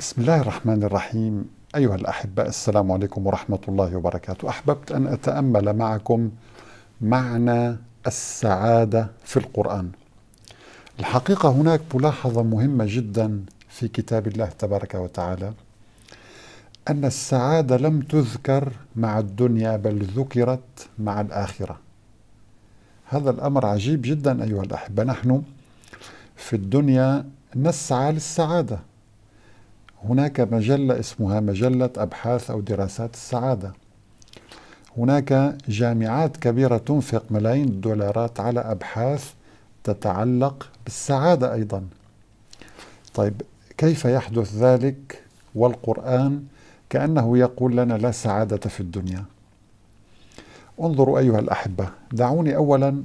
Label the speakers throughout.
Speaker 1: بسم الله الرحمن الرحيم أيها الأحباء السلام عليكم ورحمة الله وبركاته أحببت أن أتأمل معكم معنى السعادة في القرآن الحقيقة هناك ملاحظة مهمة جدا في كتاب الله تبارك وتعالى أن السعادة لم تذكر مع الدنيا بل ذكرت مع الآخرة هذا الأمر عجيب جدا أيها الأحبة نحن في الدنيا نسعى للسعادة هناك مجلة اسمها مجلة أبحاث أو دراسات السعادة هناك جامعات كبيرة تنفق ملايين الدولارات على أبحاث تتعلق بالسعادة أيضا طيب كيف يحدث ذلك والقرآن كأنه يقول لنا لا سعادة في الدنيا انظروا أيها الأحبة دعوني أولا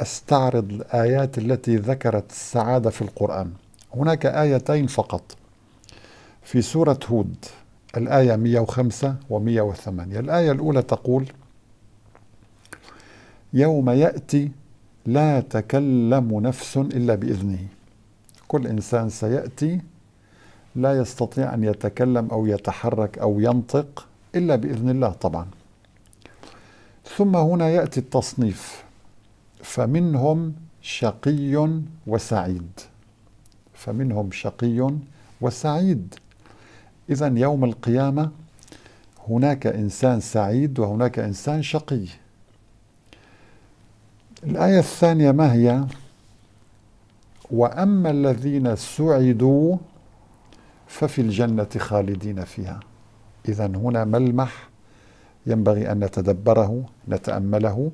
Speaker 1: أستعرض الآيات التي ذكرت السعادة في القرآن هناك آيتين فقط في سورة هود الآية 105 و108 الآية الأولى تقول يوم يأتي لا تكلم نفس إلا بإذنه كل إنسان سيأتي لا يستطيع أن يتكلم أو يتحرك أو ينطق إلا بإذن الله طبعا ثم هنا يأتي التصنيف فمنهم شقي وسعيد فمنهم شقي وسعيد إذا يوم القيامة هناك إنسان سعيد وهناك إنسان شقي الآية الثانية ما هي؟ وأما الذين سعدوا ففي الجنة خالدين فيها إذا هنا ملمح ينبغي أن نتدبره نتأمله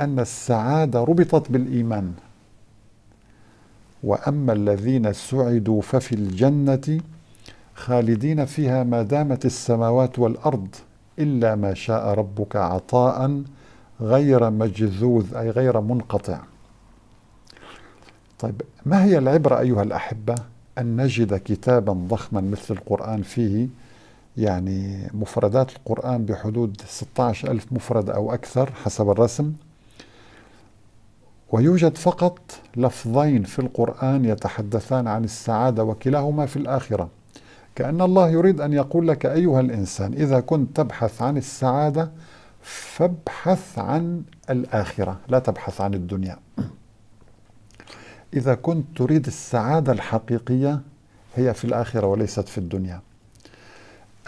Speaker 1: أن السعادة ربطت بالإيمان وأما الذين سعدوا ففي الجنة خالدين فيها ما دامت السماوات والارض الا ما شاء ربك عطاء غير مجذوذ اي غير منقطع. طيب ما هي العبره ايها الاحبه ان نجد كتابا ضخما مثل القران فيه يعني مفردات القرآن بحدود 16 ألف مفرد أو أكثر حسب الرسم ويوجد فقط لفظين في القرآن يتحدثان عن السعادة وكلاهما في الآخرة كأن الله يريد أن يقول لك أيها الإنسان إذا كنت تبحث عن السعادة فابحث عن الآخرة لا تبحث عن الدنيا إذا كنت تريد السعادة الحقيقية هي في الآخرة وليست في الدنيا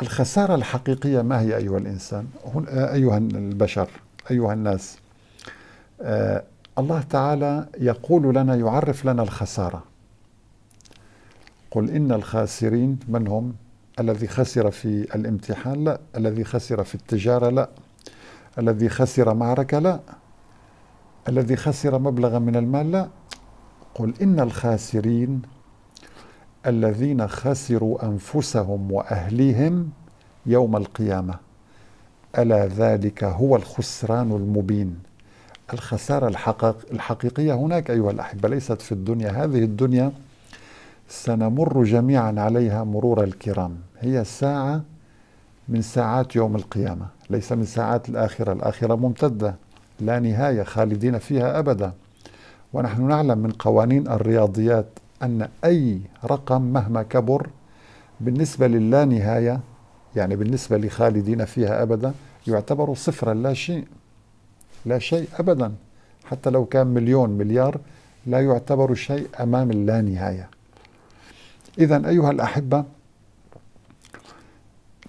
Speaker 1: الخسارة الحقيقية ما هي أيها الإنسان أيها البشر أيها الناس آه، الله تعالى يقول لنا يعرف لنا الخسارة قل إن الخاسرين من هم الذي خسر في الامتحان لا الذي خسر في التجارة لا الذي خسر معركة لا الذي خسر مبلغا من المال لا قل إن الخاسرين الذين خسروا أنفسهم وأهليهم يوم القيامة ألا ذلك هو الخسران المبين الخسارة الحقيقية هناك أيها الأحبة ليست في الدنيا هذه الدنيا سنمر جميعا عليها مرور الكرام هي ساعة من ساعات يوم القيامة ليس من ساعات الآخرة الآخرة ممتدة لا نهاية خالدين فيها أبدا ونحن نعلم من قوانين الرياضيات أن أي رقم مهما كبر بالنسبة للا نهاية يعني بالنسبة لخالدين فيها أبدا يعتبر صفرا لا شيء لا شيء أبدا حتى لو كان مليون مليار لا يعتبر شيء أمام اللانهاية إذا أيها الأحبة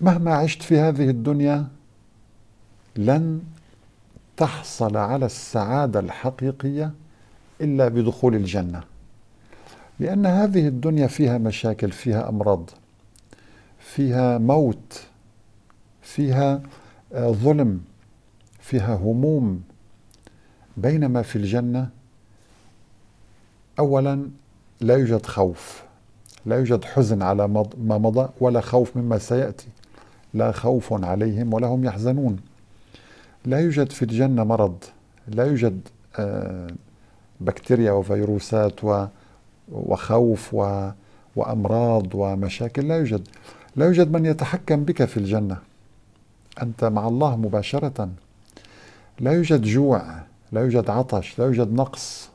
Speaker 1: مهما عشت في هذه الدنيا لن تحصل على السعادة الحقيقية إلا بدخول الجنة لأن هذه الدنيا فيها مشاكل فيها أمراض فيها موت فيها آه، ظلم فيها هموم بينما في الجنة أولا لا يوجد خوف لا يوجد حزن على ما مضى ولا خوف مما سيأتي لا خوف عليهم ولا هم يحزنون لا يوجد في الجنة مرض لا يوجد آه، بكتيريا وفيروسات وخوف وأمراض ومشاكل لا يوجد لا يوجد من يتحكم بك في الجنة أنت مع الله مباشرة لا يوجد جوع لا يوجد عطش لا يوجد نقص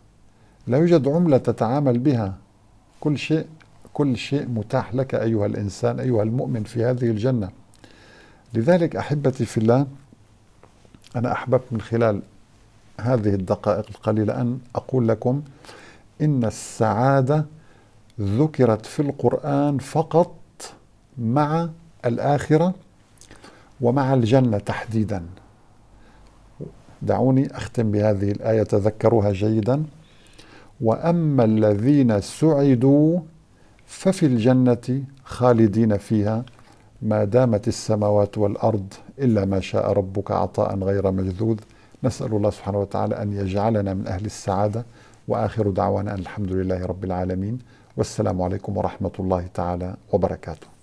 Speaker 1: لا يوجد عملة تتعامل بها كل شيء كل شيء متاح لك أيها الإنسان أيها المؤمن في هذه الجنة لذلك أحبتي في الله أنا أحببت من خلال هذه الدقائق القليلة أن أقول لكم إن السعادة ذكرت في القرآن فقط مع الآخرة ومع الجنة تحديدا دعوني أختم بهذه الآية تذكروها جيدا وأما الذين سعدوا ففي الجنة خالدين فيها ما دامت السماوات والأرض إلا ما شاء ربك عطاء غير مجذوذ نسأل الله سبحانه وتعالى أن يجعلنا من أهل السعادة وآخر دعوانا أن الحمد لله رب العالمين والسلام عليكم ورحمة الله تعالى وبركاته